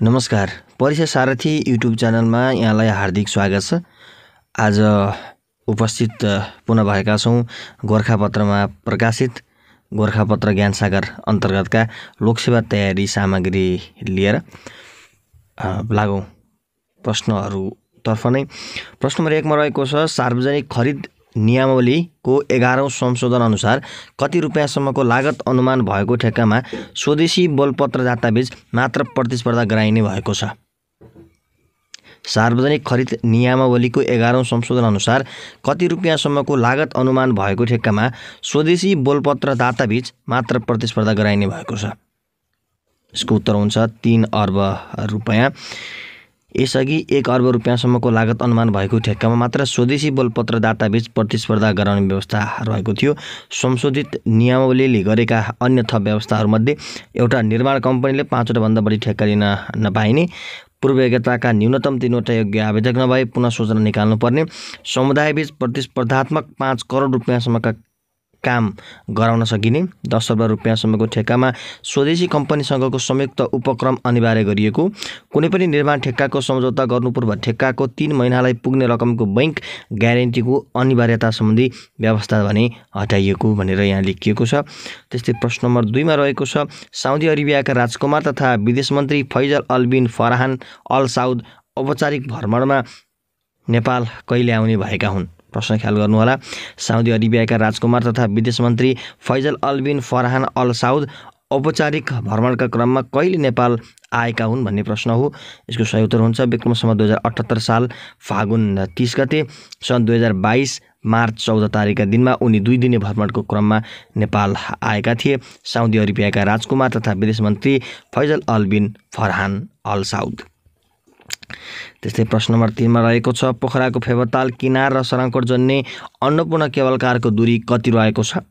नमस्कार परिचय सारथी युट्युब च्यानलमा यहाँलाई हार्दिक स्वागत छ आज उपस्थित पुनः भएका छौँ गोर्खापत्रमा प्रकाशित गोर्खापत्र सागर अन्तर्गतका लोकसेवा तयारी सामग्री लिएर लागौँ प्रश्नहरूतर्फ नै प्रश्न नम्बर एकमा रहेको छ सार्वजनिक खरिद नियमावलीको एघारौँ अनुसार कति रुपियाँसम्मको लागत अनुमान भएको ठेक्कामा स्वदेशी बोलपत्र दाताबीच मात्र प्रतिस्पर्धा गराइने भएको छ सार्वजनिक खरिद नियमावलीको एघारौँ अनुसार कति रुपियाँसम्मको लागत अनुमान भएको ठेक्कामा स्वदेशी बोलपत्र दाताबीच मात्र प्रतिस्पर्धा गराइने भएको छ यसको उत्तर हुन्छ तिन अर्ब रुपियाँ यसअघि एक अर्ब रुपियाँसम्मको लागत अनुमान भएको ठेक्कामा मात्र स्वदेशी दाताबीच प्रतिस्पर्धा गराउने व्यवस्था रहेको थियो संशोधित नियमावलीले गरेका अन्य थप व्यवस्थाहरूमध्ये एउटा निर्माण कम्पनीले पाँचवटाभन्दा बढी ठेक्का लिन नपाइने पूर्व योग्यताका न्यूनतम तिनवटा योग्य आवेदक नभए पुनः सूचना निकाल्नुपर्ने समुदायबीच प्रतिस्पर्धात्मक पाँच करोड रुपियाँसम्मका काम गराउन सकिने दस अर्ब रुपियाँसम्मको ठेक्कामा स्वदेशी कम्पनीसँगको संयुक्त उपक्रम अनिवार्य गरिएको कुनै पनि निर्माण ठेक्काको सम्झौता गर्नुपूर्व ठेक्काको तिन महिनालाई पुग्ने रकमको बैङ्क ग्यारेन्टीको अनिवार्यता सम्बन्धी व्यवस्था भने हटाइएको भनेर यहाँ लेखिएको छ त्यस्तै प्रश्न नम्बर दुईमा रहेको छ साउदी अरेबियाका राजकुमार तथा विदेश मन्त्री Faisal al bin Farhan al Saud औपचारिक भ्रमणमा नेपाल कहिले आउने भएका हुन् प्रश्न ख्याल गर्नुहोला साउदी अरेबियाका राजकुमार तथा विदेश मन्त्री Faisal al bin Farhan al Saud औपचारिक भ्रमणका क्रममा कहिले नेपाल आएका हुन् भन्ने प्रश्न हो यसको सही उत्तर हुन्छ विक्रमसम्म दुई हजार अठहत्तर साल फागुन तिस गते सन् दुई हजार बाइस मार्च चौध तारिकका दिनमा उनी दुई दिने भ्रमणको क्रममा नेपाल आएका थिए साउदी अरेबियाका राजकुमार तथा विदेश मन्त्री Faisal al bin Farhan al Saud त्यस्तै प्रश्न नम्बर तिनमा रहेको छ पोखराको फेवताल किनार र सराङ्कोट जन्ने अन्नपूर्ण केवलकारको दूरी कति रहेको छ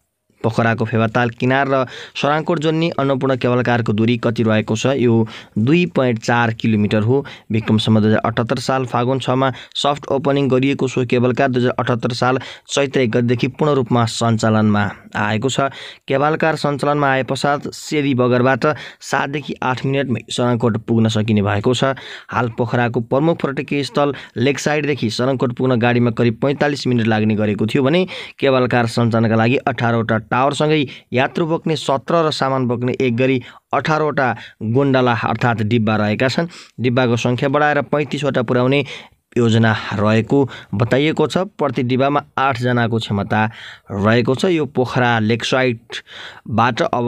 पोखराको फेवाताल किनार र सराङकोट जोन्ने अन्नपूर्ण केवलकारको दूरी कति रहेको छ यो दुई पोइन्ट चार किलोमिटर हो विक्रमसम्म दुई हजार अठहत्तर साल फागुन छमा सफ्ट ओपनिङ गरिएको सो केवलकार दुई हजार अठहत्तर साल चैत्र गतिदेखि पूर्ण रूपमा सञ्चालनमा आएको छ केवलकार सञ्चालनमा आए पश्चात सेवी बगरबाट सातदेखि आठ मिनटमै सराङकोट पुग्न सकिने भएको छ हाल पोखराको प्रमुख पर्यटकीय स्थल लेक साइडदेखि सराङकोट पुग्न गाडीमा करिब पैँतालिस मिनट लाग्ने गरेको थियो भने केवलकार सञ्चालनका लागि अठारवटा टावरसँगै यात्रु बोक्ने सत्र र सामान बोक्ने एक गरी अठारवटा गोन्डाला अर्थात् डिब्बा रहेका छन् डिब्बाको सङ्ख्या बढाएर पैँतिसवटा पुर्याउने योजना रहेको बताइएको छ प्रति डिब्बामा आठजनाको क्षमता रहेको छ यो पोखरा लेकसाइडबाट अब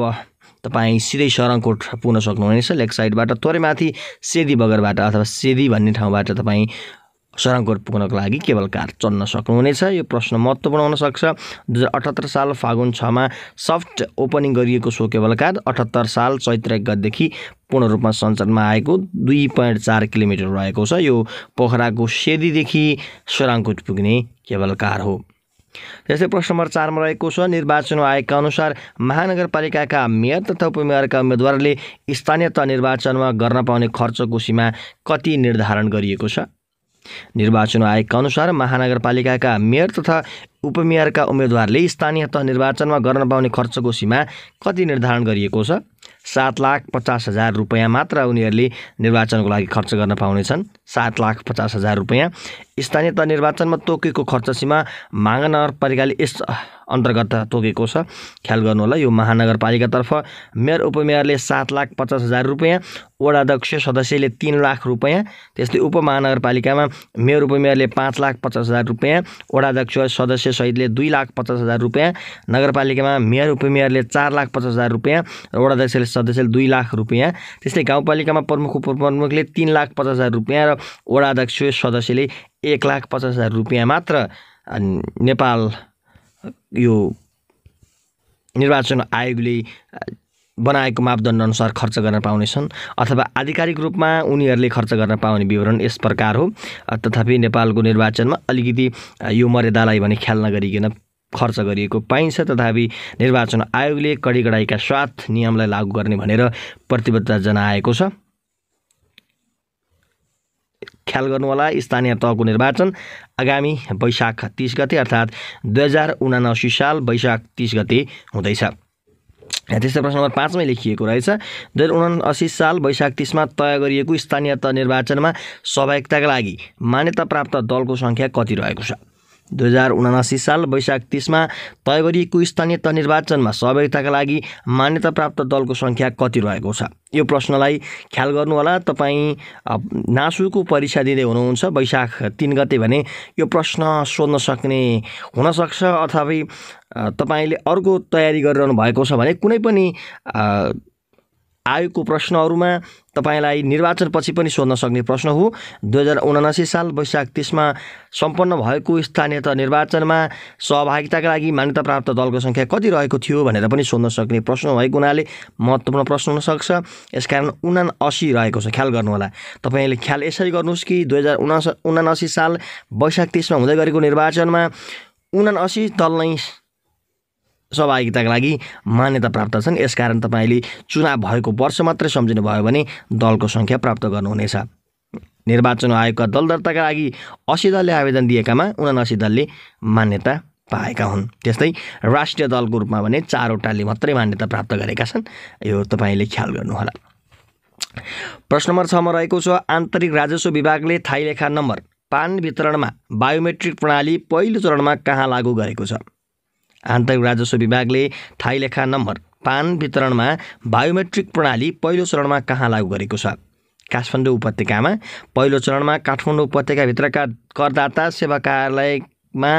तपाईँ सिधै सरङकोट पुग्न सक्नुहुनेछ लेकसाइटबाट साइडबाट सेदी बगरबाट अथवा सेदी भन्ने ठाउँबाट तपाईँ शरणकोट पुग्नको लागि केवल कार चल्न सक्नुहुनेछ यो प्रश्न महत्त्वपूर्ण हुनसक्छ दुई हजार अठहत्तर साल फागुन छमा सफ्ट ओपनिङ गरिएको सो केवल कार अठहत्तर साल चैत्र एक गतदेखि पूर्ण रूपमा सञ्चालनमा आएको दुई पोइन्ट चार किलोमिटर रहेको छ यो पोखराको सेदीदेखि सोराङकोट पुग्ने केवल कार हो त्यस्तै प्रश्न नम्बर चारमा रहेको छ निर्वाचन आयोगका अनुसार महानगरपालिकाका मेयर तथा उपमेयरका उम्मेद्वारले स्थानीय तह निर्वाचनमा गर्न पाउने खर्चको सीमा कति निर्धारण गरिएको छ निर्वाचन आयोगका अनुसार महानगरपालिकाका मेयर तथा उपमेयरका उम्मेद्वारले स्थानीय तह निर्वाचनमा गर्न पाउने खर्चको सीमा कति निर्धारण गरिएको छ सात लाख पचास हजार रुपियाँ मात्र उनीहरूले निर्वाचनको लागि खर्च गर्न पाउनेछन् सात लाख पचास हजार रुपियाँ स्थानीय त निर्वाचनमा तोकेको खर्च सीमा महानगरपालिकाले यस अन्तर्गत तोकेको छ ख्याल गर्नु होला यो महानगरपालिकातर्फ मेयर उपमेयरले सात लाख पचास हजार रुपियाँ वडाध्यक्ष सदस्यले तिन लाख रुपियाँ त्यस्तै उपमहानगरपालिकामा मेयर उपमेयरले पाँच लाख पचास हजार रुपियाँ वडाध्यक्ष सदस्य सहितले दुई लाख पचास हजार रुपियाँ नगरपालिकामा मेयर उपमेयरले चार लाख पचास हजार रुपियाँ र वडाध्यक्षले सदस्यले दुई लाख रुपियाँ त्यस्तै गाउँपालिकामा प्रमुख उपप्रमुखले तिन लाख पचास हजार रुपियाँ र वडाध्यक्ष सदस्यले एक लाख पचास हजार रुपियाँ मात्र नेपाल यो निर्वाचन आयोगले बनाएको मापदण्ड अनुसार खर्च गर्न पाउनेछन् अथवा आधिकारिक रूपमा उनीहरूले खर्च गर्न पाउने विवरण यस प्रकार हो तथापि नेपालको निर्वाचनमा अलिकति यो मर्यादालाई भने ख्याल नगरिकन खर्च गरिएको पाइन्छ तथापि निर्वाचन आयोगले कडी कडाइका साथ नियमलाई लागू गर्ने भनेर प्रतिबद्धता जनाएको छ ख्याल गर्नुहोला स्थानीय तहको निर्वाचन आगामी वैशाख तिस गते अर्थात् दुई हजार उनासी साल वैशाख तिस गते हुँदैछ त्यस्तै प्रश्न नम्बर पाँचमै लेखिएको रहेछ दुई हजार उनासी साल वैशाख तिसमा तय गरिएको स्थानीय तह निर्वाचनमा सहभागिताका लागि मान्यता प्राप्त दलको सङ्ख्या कति रहेको छ दुई हजार उनासी साल वैशाख तिसमा तय गरिएको स्थानीय तह निर्वाचनमा सहभागिताका लागि मान्यता प्राप्त दलको सङ्ख्या कति रहेको छ यो प्रश्नलाई ख्याल गर्नुहोला तपाईँ नासुको परीक्षा दिँदै हुनुहुन्छ वैशाख तिन गते भने यो प्रश्न सोध्न सक्ने हुनसक्छ अथवा तपाईँले अर्को तयारी गरिरहनु भएको छ भने कुनै पनि आयोगको प्रश्नहरूमा तपाईँलाई निर्वाचनपछि पनि सोध्न सक्ने प्रश्न हो दुई हजार उनासी साल वैशाख तिसमा सम्पन्न भएको स्थानीय तह निर्वाचनमा सहभागिताका लागि मान्यता प्राप्त दलको सङ्ख्या कति रहेको थियो भनेर पनि सोध्न सक्ने प्रश्न भएको हुनाले महत्त्वपूर्ण प्रश्न हुनसक्छ यसकारण उना असी रहेको छ ख्याल गर्नुहोला तपाईँले ख्याल यसरी गर्नुहोस् कि दुई हजार उनास उनासी साल वैशाख तिसमा हुँदै गरेको निर्वाचनमा असी दल नै सहभागिताका लागि मान्यता प्राप्त छन् यसकारण तपाईँले चुनाव भएको वर्ष मात्रै सम्झिनुभयो भने दलको सङ्ख्या प्राप्त गर्नुहुनेछ निर्वाचन आयोगका दल दर्ताका लागि असी दलले आवेदन दिएकामा उनासी दलले मान्यता पाएका हुन् त्यस्तै राष्ट्रिय दलको रूपमा भने चारवटाले मात्रै मान्यता प्राप्त गरेका छन् यो तपाईँले ख्याल गर्नुहोला प्रश्न नम्बर छमा रहेको छ आन्तरिक राजस्व विभागले थाइलेखा नम्बर पान वितरणमा बायोमेट्रिक प्रणाली पहिलो चरणमा कहाँ लागू गरेको छ आन्तरिक राजस्व विभागले थाइलेखा नम्बर पान वितरणमा बायोमेट्रिक प्रणाली पहिलो चरणमा कहाँ लागू गरेको छ काठमाडौँ उपत्यकामा पहिलो चरणमा काठमाडौँ उपत्यकाभित्रका करदाता सेवा कार्यालयमा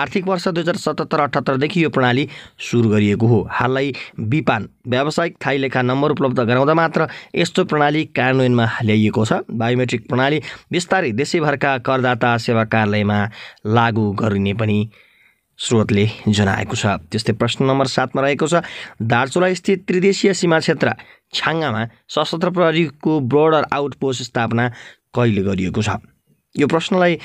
आर्थिक वर्ष दुई हजार सतहत्तर अठहत्तरदेखि यो प्रणाली सुरु गरिएको हो हालै बिपान व्यावसायिक थाई लेखा नम्बर उपलब्ध गराउँदा मात्र यस्तो प्रणाली कार्यान्वयनमा ल्याइएको छ बायोमेट्रिक प्रणाली बिस्तारै देशैभरका करदाता सेवा कार्यालयमा लागू गरिने पनि स्रोतले जनाएको छ त्यस्तै प्रश्न नम्बर सातमा रहेको छ दार्चुला स्थित त्रिदेशीय सीमा क्षेत्र छाङ्गामा सशस्त्र प्रहरीको बोर्डर आउटपोस्ट स्थापना कहिले गरिएको छ यो प्रश्नलाई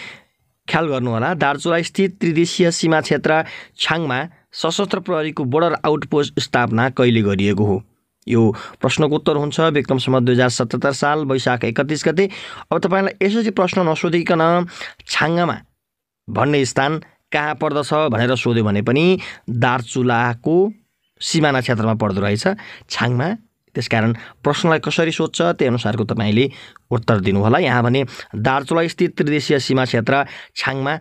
ख्याल गर्नुहोला दार्चुला स्थित त्रिदेशीय सीमा क्षेत्र छाङमा सशस्त्र प्रहरीको बोर्डर आउटपोस्ट स्थापना कहिले गरिएको हो यो प्रश्नको उत्तर हुन्छ विक्रमसम्म दुई हजार सतहत्तर साल वैशाख एकतिस गते अब तपाईँलाई चाहिँ प्रश्न नसोधिकन छाङ्गामा भन्ने स्थान कहाँ पर्दछ भनेर सोध्यो भने पनि दार्चुलाको सिमाना क्षेत्रमा पर्दो रहेछ छाङमा त्यसकारण प्रश्नलाई कसरी सोध्छ त्यही अनुसारको तपाईँले उत्तर दिनुहोला यहाँ भने दार्चुला स्थित त्रिदेशीय सीमा क्षेत्र छाङमा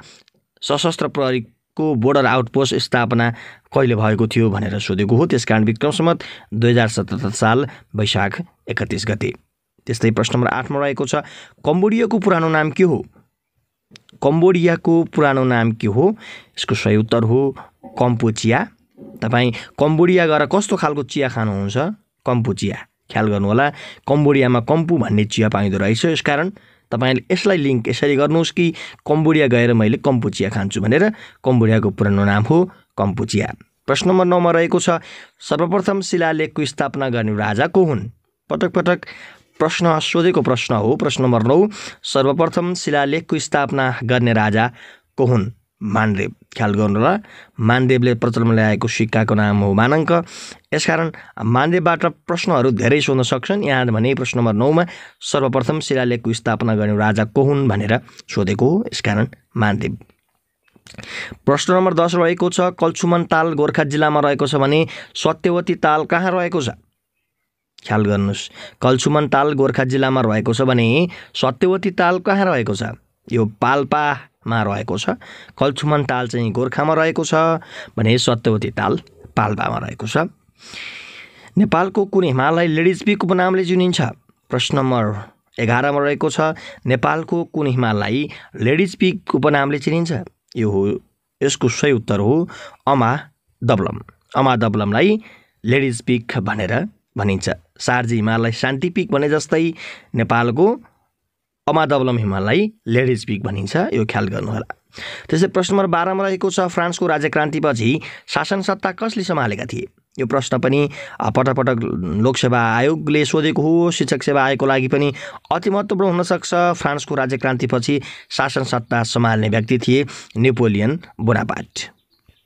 सशस्त्र प्रहरीको बोर्डर आउटपोस्ट स्थापना कहिले भएको थियो भनेर सोधेको हो त्यसकारण विक्रम सम्मत दुई हजार सतहत्तर साल वैशाख एकतिस गते त्यस्तै प्रश्न नम्बर आठमा रहेको छ कम्बोडियाको पुरानो नाम के हो कम्बोडियाको पुरानो नाम के हो यसको सही उत्तर हो कम्पोचिया तपाईँ कम्बोडिया गएर कस्तो खालको चिया खानुहुन्छ कम्पोचिया ख्याल गर्नुहोला कम्बोडियामा कम्पु भन्ने चिया पाइँदो रहेछ यसकारण तपाईँले यसलाई लिङ्क यसरी गर्नुहोस् कि कम्बोडिया गएर मैले कम्पोचिया खान्छु भनेर कम्बोडियाको पुरानो नाम हो कम्पोचिया प्रश्न नम्बर नौमा रहेको छ सर्वप्रथम शिलालेखको स्थापना गर्ने राजा को हुन् पटक पटक प्रश्न सोधेको प्रश्न हो प्रश्न नम्बर नौ सर्वप्रथम शिलालेखको स्थापना गर्ने राजा को हुन् मानदेव ख्याल गर्नु गर्नुहोला मानदेवले प्रचलन ल्याएको सिक्काको नाम हो मानाङ्क यसकारण मानदेवबाट प्रश्नहरू धेरै सोध्न सक्छन् यहाँ भने प्रश्न नम्बर नौमा सर्वप्रथम शिलालेखको स्थापना गर्ने राजा को हुन् भनेर सोधेको हो यसकारण मानदेव प्रश्न नम्बर दस रहेको छ कल्छुमन ताल गोर्खा जिल्लामा रहेको छ भने सत्यवती ताल कहाँ रहेको छ ख्याल गर्नुहोस् कल्सुमन ताल गोर्खा जिल्लामा रहेको छ भने सत्यवती ताल कहाँ रहेको छ यो पाल्पामा रहेको छ कल्सुमन ताल चाहिँ गोर्खामा रहेको छ भने सत्यवती ताल पाल्पामा रहेको छ नेपालको कुन हिमालय लेडिज पिकको नामले चिनिन्छ प्रश्न नम्बर एघारमा रहेको छ नेपालको कुन हिमाललाई लेडिज पिक उपनामले चिनिन्छ यो हो यसको सही उत्तर हो अमा दबलम अमा दबलमलाई लेडिज पिक भनेर भनिन्छ सार्जी हिमाललाई शान्ति पिक भने जस्तै नेपालको अमादवलम हिमाललाई लेडिज पिक भनिन्छ यो ख्याल गर्नुहोला त्यसै प्रश्न नम्बर बाह्रमा रहेको छ फ्रान्सको राज्य क्रान्तिपछि शासन सत्ता कसले सम्हालेका थिए यो प्रश्न पनि पटक पटक लोकसेवा आयोगले सोधेको हो शिक्षक सेवा आयोगको लागि पनि अति महत्त्वपूर्ण हुनसक्छ फ्रान्सको राज्य क्रान्तिपछि शासन सत्ता सम्हाल्ने व्यक्ति थिए नेपोलियन बोनापाट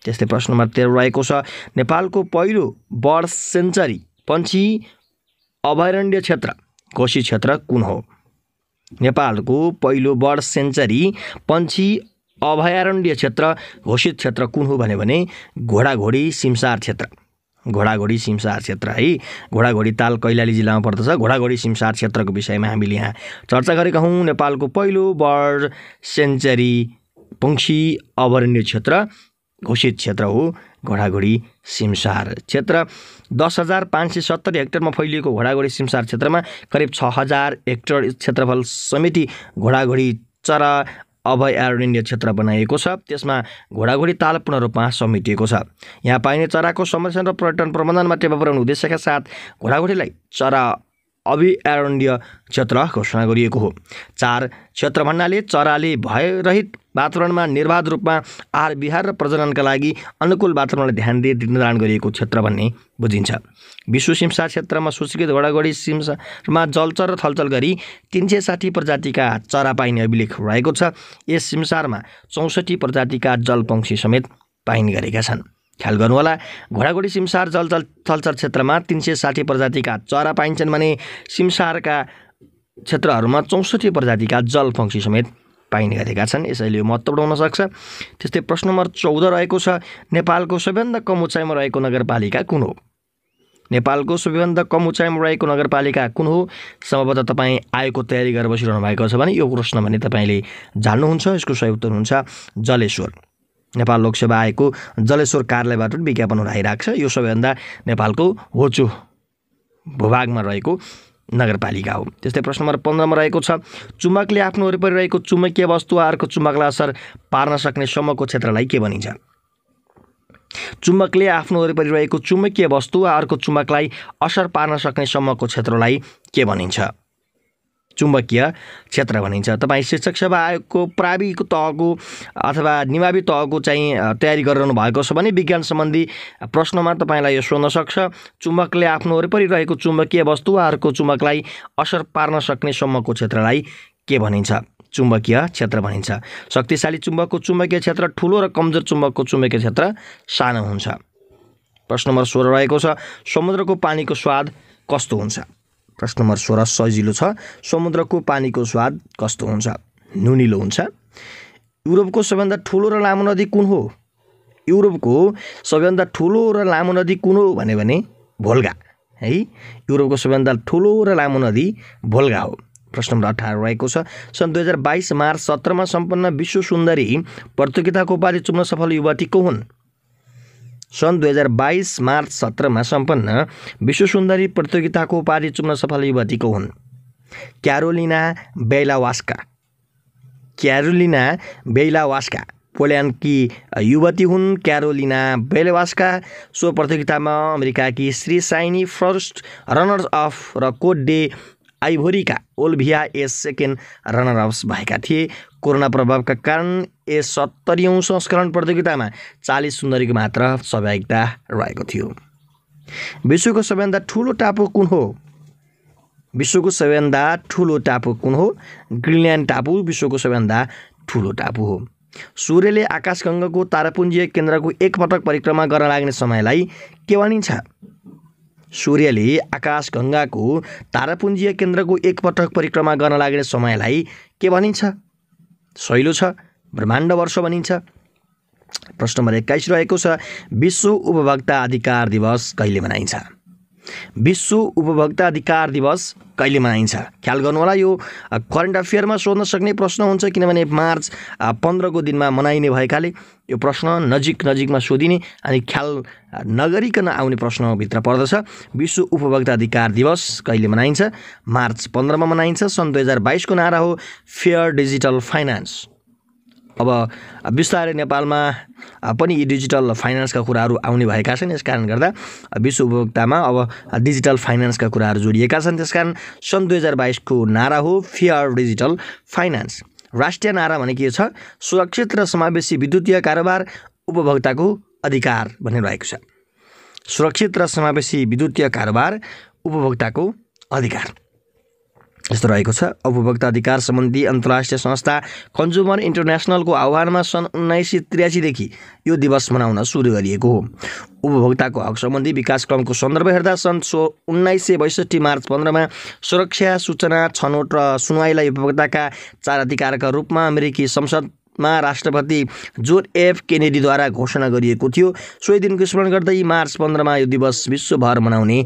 त्यस्तै प्रश्न नम्बर तेह्र रहेको छ नेपालको पहिलो बर्ड सेन्चरी पन्छी अभयारण्य क्षेत्र कोशी क्षेत्र कुन हो नेपालको पहिलो बर्ड सेन्चुरी पन्छी अभयारण्य क्षेत्र घोषित क्षेत्र कुन हो भने घोडाघोडी सिमसार क्षेत्र घोडाघोडी सिमसार क्षेत्र है घोडाघोडी ताल कैलाली जिल्लामा पर्दछ घोडाघोडी सिमसार क्षेत्रको विषयमा हामीले यहाँ चर्चा गरेका हौँ नेपालको पहिलो बर्ड सेन्चुरी पङ्क्षी अभयारण्य क्षेत्र घोषित क्षेत्र हो घोडाघोडी सिमसार क्षेत्र दस हजार पाँच सय सत्तरी हेक्टरमा फैलिएको घोडाघोडी सिमसार क्षेत्रमा करिब छ हजार हेक्टर क्षेत्रफल समिति घोडाघोडी चरा अभयारण्य क्षेत्र बनाइएको छ त्यसमा घोडाघोडी ताल पूर्ण रूपमा समेटिएको छ यहाँ पाइने चराको संरक्षण र पर्यटन प्रबन्धनमा टेवा पुर्याउने उद्देश्यका साथ घोडाघोडीलाई चरा अभयारण्य क्षेत्र घोषणा गरिएको हो चार क्षेत्र भन्नाले चराले भयरहित वातावरणमा निर्वाध रूपमा आहार विहार र प्रजननका लागि अनुकूल वातावरणलाई ध्यान दिए निर्धारण गरिएको क्षेत्र भन्ने बुझिन्छ विश्व सिमसार क्षेत्रमा सूचीकृत वडागढी सिमसारमा जलचर र थलचल गरी तिन सय साठी प्रजातिका चरा पाइने अभिलेख रहेको छ यस सिमसारमा चौसठी प्रजातिका जलपङ्क्षी समेत पाइने गरेका छन् ख्याल गर्नुहोला घोडाघोडी सिमसार जलचल चलचल क्षेत्रमा तिन सय साठी प्रजातिका चरा पाइन्छन् भने सिमसारका क्षेत्रहरूमा चौसठी प्रजातिका जल पङ्क्षी समेत पाइने गरेका छन् यसैले यो महत्त्वपूर्ण सक्छ त्यस्तै प्रश्न नम्बर चौध रहेको छ नेपालको सबैभन्दा कम उचाइमा रहेको नगरपालिका कुन हो नेपालको सबैभन्दा कम उचाइमा रहेको नगरपालिका कुन हो सम्भवतः तपाईँ आयोगको तयारी गरेर बसिरहनु भएको छ भने यो प्रश्न भने तपाईँले जान्नुहुन्छ यसको सही उत्तर हुन्छ जलेश्वर नेपाल लोकसेवा आएको जलेश्वर कार्यालयबाट पनि विज्ञापनहरू आइरहेको छ यो सबैभन्दा नेपालको होचो भूभागमा रहेको नगरपालिका हो त्यस्तै प्रश्न नम्बर पन्ध्रमा रहेको छ चुम्बकले आफ्नो वरिपरि रहेको चुम्बकीय वस्तु अर्को चुम्बकलाई असर पार्न सक्ने समूहको क्षेत्रलाई के भनिन्छ चुम्बकले आफ्नो वरिपरि रहेको चुम्बकीय वस्तु वा अर्को चुम्बकलाई असर पार्न सक्ने समूहको क्षेत्रलाई के भनिन्छ चुम्बकीय क्षेत्र भनिन्छ तपाईँ शिक्षक सेवा आयोगको प्राविधिक तहको अथवा निमावी तहको चाहिँ तयारी गरिरहनु भएको छ भने विज्ञान सम्बन्धी प्रश्नमा तपाईँलाई यो सोध्न सक्छ चुम्बकले आफ्नो वरिपरि रहेको चुम्बकीय वस्तु अर्को चुम्बकलाई असर पार्न सक्ने सम्मको क्षेत्रलाई के भनिन्छ चुम्बकीय क्षेत्र भनिन्छ शक्तिशाली चुम्बकको चुम्बकीय क्षेत्र ठुलो र कमजोर चुम्बकको चुम्बकीय क्षेत्र सानो हुन्छ प्रश्न नम्बर सोह्र रहेको छ समुद्रको पानीको स्वाद कस्तो हुन्छ प्रश्न नम्बर सोह्र सजिलो छ समुद्रको पानीको स्वाद कस्तो हुन्छ नुनिलो हुन्छ युरोपको सबैभन्दा ठुलो र लामो नदी कुन हो युरोपको सबैभन्दा ठुलो र लामो नदी कुन हो भन्यो भने भोल्गा है युरोपको सबैभन्दा ठुलो र लामो नदी भोल्गा हो प्रश्न नम्बर अठार रहेको छ सन् दुई हजार बाइस मार्च सत्रमा सम्पन्न विश्व सुन्दरी प्रतियोगिताको उपाधि चुम्न सफल युवती को हुन् सन् दुई हजार बाइस मार्च सत्रमा सम्पन्न विश्व सुन्दरी प्रतियोगिताको उपाधि चुम्न सफल युवतीको हुन् क्यारोलिना बेलावास्का क्यारोलिना बेलावास्का पोल्यान्डकी युवती हुन् क्यारोलिना बेलेवास्का सो प्रतियोगितामा अमेरिकाकी Shree Saini first runners up र कोड डे आइभोरीका ओल्भिया ए सेकेन्ड रनरअप्स भएका थिए कोरोना प्रभावका कारण ए सत्तरीौँ संस्करण प्रतियोगितामा चालिस सुन्दरीको मात्र सहभागिता रहेको थियो विश्वको सबैभन्दा ठुलो टापु कुन हो विश्वको सबैभन्दा ठुलो टापु कुन हो ग्रिनल्यान्ड टापु विश्वको सबैभन्दा ठुलो टापु हो सूर्यले आकाशगङ्गको तारापुञ्जीय केन्द्रको एकपटक परिक्रमा गर्न लाग्ने समयलाई के भनिन्छ सूर्यले आकाशगङ्गाको तारापुञ्जीय केन्द्रको एकपटक परिक्रमा गर्न लाग्ने समयलाई के भनिन्छ सहिलो छ ब्रह्माण्ड वर्ष भनिन्छ प्रश्न नम्बर एक्काइस रहेको छ विश्व उपभोक्ता अधिकार दिवस कहिले मनाइन्छ विश्व उपभोक्ता अधिकार दिवस कहिले मनाइन्छ ख्याल गर्नुहोला यो करेन्ट अफेयरमा सोध्न सक्ने प्रश्न हुन्छ किनभने मार्च पन्ध्रको दिनमा मनाइने भएकाले यो प्रश्न नजिक नजिकमा सोधिने अनि ख्याल नगरिकन आउने प्रश्नभित्र पर्दछ विश्व उपभोक्ता अधिकार दिवस कहिले मनाइन्छ मार्च पन्ध्रमा मनाइन्छ सन् दुई हजार बाइसको नारा हो फेयर डिजिटल फाइनान्स अब बिस्तारै नेपालमा पनि यी डिजिटल फाइनेन्सका कुराहरू आउने भएका छन् यस कारण गर्दा विश्व उपभोक्तामा अब डिजिटल फाइनेन्सका कुराहरू जोडिएका छन् त्यसकारण सन् दुई हजार बाइसको नारा हो फियर डिजिटल फाइनेन्स राष्ट्रिय नारा भने के छ सुरक्षित र समावेशी विद्युतीय कारोबार उपभोक्ताको अधिकार भन्ने रहेको छ सुरक्षित र समावेशी विद्युतीय कारोबार उपभोक्ताको अधिकार यस्तो रहेको छ उपभोक्ता अधिकार सम्बन्धी अन्तर्राष्ट्रिय संस्था कन्ज्युमर इन्टरनेसनलको आह्वानमा सन् उन्नाइस सय त्रियासीदेखि यो दिवस मनाउन सुरु गरिएको हो उपभोक्ताको हक सम्बन्धी विकासक्रमको सन्दर्भ हेर्दा सन् सो उन्नाइस सय बैसठी मार्च पन्ध्रमा सुरक्षा सूचना छनौट र सुनवाईलाई उपभोक्ताका चार अधिकारका रूपमा अमेरिकी संसद मा राष्ट्रपति जोन एफ केनेडीद्वारा घोषणा गरिएको थियो सोही दिनको स्मरण गर्दै मार्च पन्ध्रमा यो दिवस विश्वभर मनाउने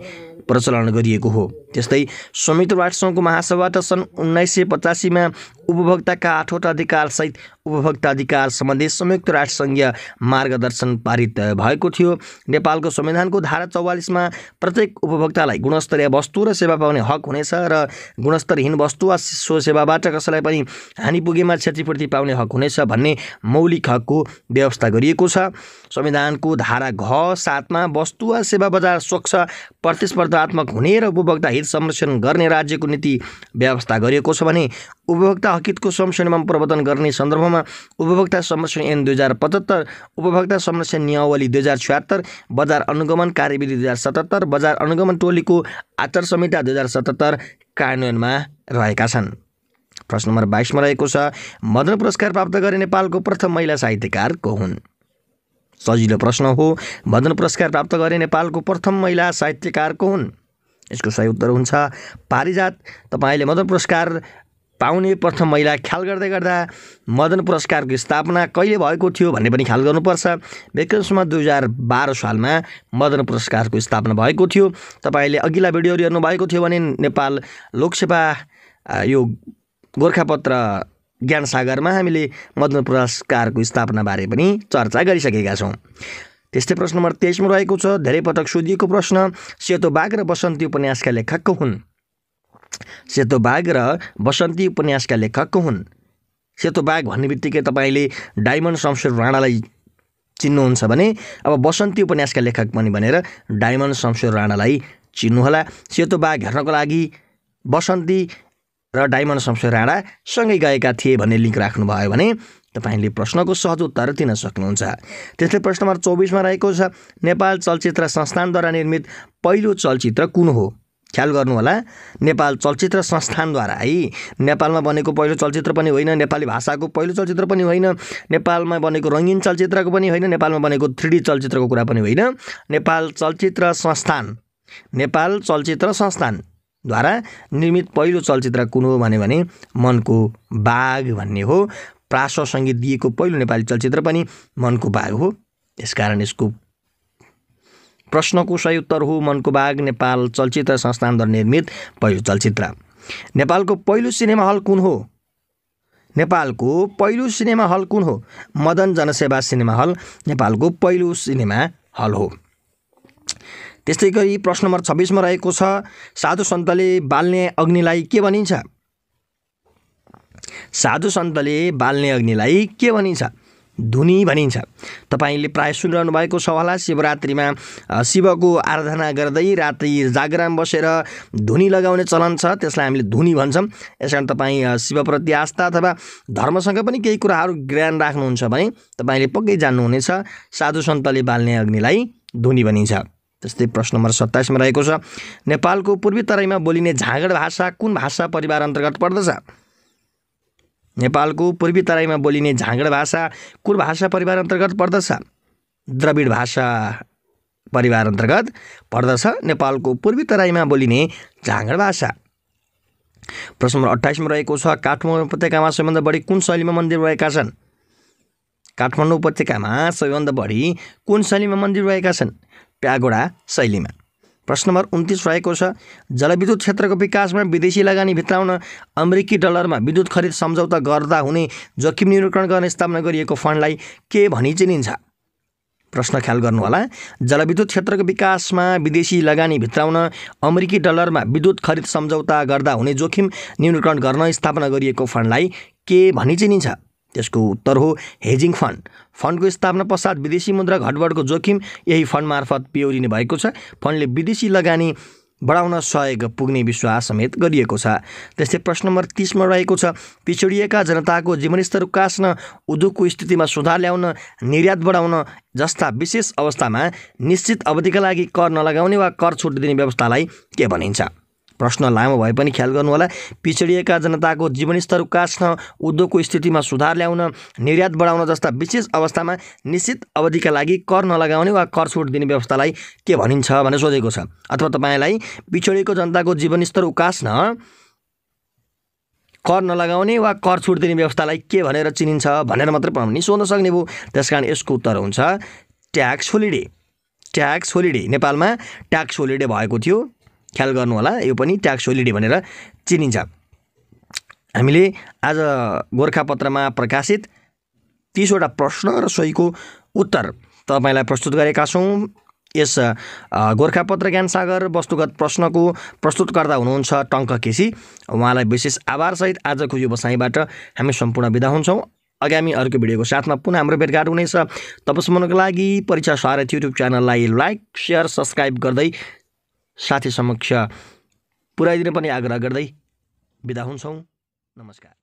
प्रचलन गरिएको हो त्यस्तै संयुक्त राष्ट्रसङ्घको महासभा त सन् उन्नाइस सय पचासीमा उपभोक्ताका आठवटा अधिकारसहित उपभोक्ता अधिकार सम्बन्धी संयुक्त राष्ट्रसङ्घीय मार्गदर्शन पारित भएको थियो नेपालको संविधानको धारा चौवालिसमा प्रत्येक उपभोक्तालाई गुणस्तरीय वस्तु र सेवा पाउने हक हुनेछ र गुणस्तरहीन वस्तु वा सो सेवाबाट कसैलाई पनि हानि पुगेमा क्षतिपूर्ति पाउने हक हुनेछ भन्ने मौलिक हकको व्यवस्था गरिएको छ संविधानको धारा घ सातमा वस्तु वा सेवा बजार स्वच्छ प्रतिस्पर्धात्मक हुने र उपभोक्ता हित संरक्षण गर्ने राज्यको नीति व्यवस्था गरिएको छ भने उपभोक्ता हकितको संरक्षणमा प्रवर्तन गर्ने सन्दर्भमा उपभोक्ता संरक्षण ऐन दुई हजार पचहत्तर उपभोक्ता संरक्षण नियावली दुई हजार छ्यात्तर बजार अनुगमन कार्यविधि दुई हजार सतहत्तर बजार अनुगमन टोलीको आचार संहिता दुई हजार सतहत्तर कार्यान्वयनमा रहेका छन् प्रश्न नम्बर बाइसमा रहेको छ मदन पुरस्कार प्राप्त गरे नेपालको प्रथम महिला साहित्यकार को हुन् सजिलो प्रश्न हो मदन पुरस्कार प्राप्त गरे नेपालको प्रथम महिला साहित्यकार को हुन् यसको सही उत्तर हुन्छ पारिजात तपाईँले मदन पुरस्कार पाउने प्रथम महिला ख्याल गर्दै गर्दा मदन पुरस्कारको स्थापना कहिले भएको थियो भन्ने पनि ख्याल गर्नुपर्छ विक्रमसम्म दुई हजार बाह्र सालमा मदन पुरस्कारको स्थापना भएको थियो तपाईँले अघिल्ला भिडियोहरू हेर्नुभएको थियो भने नेपाल लोकसेवा यो गोर्खापत्र ज्ञान सागरमा हामीले मदन पुरस्कारको स्थापनाबारे पनि चर्चा गरिसकेका छौँ त्यस्तै प्रश्न नम्बर तेइसमा रहेको छ धेरै पटक सोधिएको प्रश्न सेतो बाघ र बसन्ती उपन्यासका लेखकको हुन् सेतो बाघ र बसन्ती उपन्यासका लेखक को हुन् सेतो बाघ भन्ने बित्तिकै तपाईँले डायमन्ड शमशेर राणालाई चिन्नुहुन्छ भने अब बसन्ती उपन्यासका लेखक पनि भनेर डायमन्ड शमशेर राणालाई चिन्नुहोला सेतो बाघ हेर्नको लागि बसन्ती र डायमन्ड शमशेर राणा सँगै गएका थिए भन्ने लिङ्क राख्नुभयो भने तपाईँले प्रश्नको सहज उत्तर दिन सक्नुहुन्छ त्यस्तै प्रश्न नम्बर चौबिसमा रहेको छ नेपाल चलचित्र संस्थानद्वारा निर्मित पहिलो चलचित्र कुन हो ख्याल गर्नुहोला नेपाल चलचित्र संस्थानद्वारा है नेपालमा बनेको पहिलो चलचित्र पनि होइन नेपाली भाषाको पहिलो चलचित्र पनि होइन नेपालमा बनेको रङ्गीन चलचित्रको पनि होइन नेपालमा बनेको थ्री चलचित्रको कुरा पनि होइन नेपाल चलचित्र संस्थान नेपाल चलचित्र संस्थानद्वारा निर्मित पहिलो चलचित्र कुन हो भन्यो भने मनको बाघ भन्ने हो प्रास सङ्गीत दिएको पहिलो नेपाली चलचित्र पनि मनको बाघ हो यसकारण यसको प्रश्नको सही उत्तर हो मनको बाघ नेपाल चलचित्र संस्थानद्वारा निर्मित पहिलो चलचित्र नेपालको पहिलो सिनेमा हल कुन हो नेपालको पहिलो सिनेमा हल कुन हो मदन जनसेवा सिनेमा हल नेपालको पहिलो सिनेमा हल हो त्यस्तै गरी प्रश्न नम्बर छब्बिसमा रहेको छ साधु सन्तले बाल्ने अग्निलाई के भनिन्छ साधु सन्तले बाल्ने अग्निलाई के भनिन्छ धुनी भनिन्छ तपाईँले प्रायः सुनिरहनु भएको छ होला शिवरात्रिमा शिवको आराधना गर्दै राति जागराम बसेर धुनी लगाउने चलन छ त्यसलाई हामीले धुनी भन्छौँ यस कारण तपाईँ शिवप्रति आस्था अथवा धर्मसँग पनि केही कुराहरू ज्ञान राख्नुहुन्छ भने तपाईँले पक्कै जान्नुहुनेछ साधु सन्तले बाल्ने अग्निलाई धुनी भनिन्छ त्यस्तै प्रश्न नम्बर सत्ताइसमा रहेको छ नेपालको पूर्वी तराईमा बोलिने झाँगड भाषा कुन भाषा परिवार अन्तर्गत पर्दछ नेपालको पूर्वी तराईमा बोलिने झाँगड भाषा कुर भाषा परिवार अन्तर्गत पर्दछ द्रविड भाषा परिवार अन्तर्गत पर्दछ नेपालको पूर्वी तराईमा बोलिने झाँगड भाषा प्रश्न नम्बर अठाइसमा रहेको छ काठमाडौँ उपत्यकामा सबैभन्दा बढी कुन शैलीमा मन्दिर रहेका छन् काठमाडौँ उपत्यकामा सबैभन्दा बढी कुन शैलीमा मन्दिर रहेका छन् प्यागोडा शैलीमा प्रश्न नम्बर उन्तिस रहेको छ जलविद्युत क्षेत्रको विकासमा विदेशी लगानी भित्राउन अमेरिकी डलरमा विद्युत खरिद सम्झौता गर्दा हुने जोखिम न्यूनीकरण गर्न स्थापना गरिएको फन्डलाई के भनी चिनिन्छ प्रश्न ख्याल गर्नुहोला जलविद्युत क्षेत्रको विकासमा विदेशी लगानी भित्राउन अमेरिकी डलरमा विद्युत खरिद सम्झौता गर्दा हुने जोखिम न्यूनीकरण गर्न स्थापना गरिएको फन्डलाई के भनी चिनिन्छ त्यसको उत्तर हो हेजिङ फन्ड फन्डको स्थापना पश्चात विदेशी मुद्रा घटबडको जोखिम यही फन्ड मार्फत पिओरिने भएको छ फन्डले विदेशी लगानी बढाउन सहयोग पुग्ने विश्वास समेत गरिएको छ त्यस्तै प्रश्न नम्बर तिसमा रहेको छ पिछडिएका जनताको जीवनस्तर उकास्न उद्योगको स्थितिमा सुधार ल्याउन निर्यात बढाउन जस्ता विशेष अवस्थामा निश्चित अवधिका लागि कर नलगाउने वा कर छुट दिने व्यवस्थालाई के भनिन्छ प्रश्न लामो भए पनि ख्याल गर्नुहोला पिछडिएका जनताको जीवनस्तर उकास्न उद्योगको स्थितिमा सुधार ल्याउन निर्यात बढाउन जस्ता विशेष अवस्थामा निश्चित अवधिका लागि कर नलगाउने वा कर छुट दिने व्यवस्थालाई के भनिन्छ भनेर सोधेको छ अथवा तपाईँलाई पिछडिएको जनताको जीवनस्तर उकास्न कर नलगाउने वा कर छुट दिने व्यवस्थालाई के भनेर चिनिन्छ भनेर मात्रै पनि सोध्न सक्ने भयो त्यस कारण यसको उत्तर हुन्छ ट्याक्स होलिडे ट्याक्स होलिडे नेपालमा ट्याक्स होलिडे भएको थियो ख्याल होला यो पनि ट्याक्स होलिडे भनेर चिनिन्छ हामीले आज गोर्खापत्रमा प्रकाशित तिसवटा प्रश्न र सोहीको उत्तर तपाईँलाई प्रस्तुत गरेका छौँ यस गोर्खापत्र ज्ञानसागर वस्तुगत प्रश्नको प्रस्तुतकर्ता हुनुहुन्छ टङ्क केसी उहाँलाई विशेष आभारसहित आजको यो बसाइँबाट हामी सम्पूर्ण विदा हुन्छौँ आगामी अर्को भिडियोको साथमा पुनः हाम्रो भेटघाट हुनेछ तबसम्मको लागि परीक्षा स्वारथ युट्युब च्यानललाई लाइक सेयर सब्सक्राइब गर्दै साथी समक्ष पुर्याइदिने पनि आग्रह गर्दै बिदा हुन्छौँ नमस्कार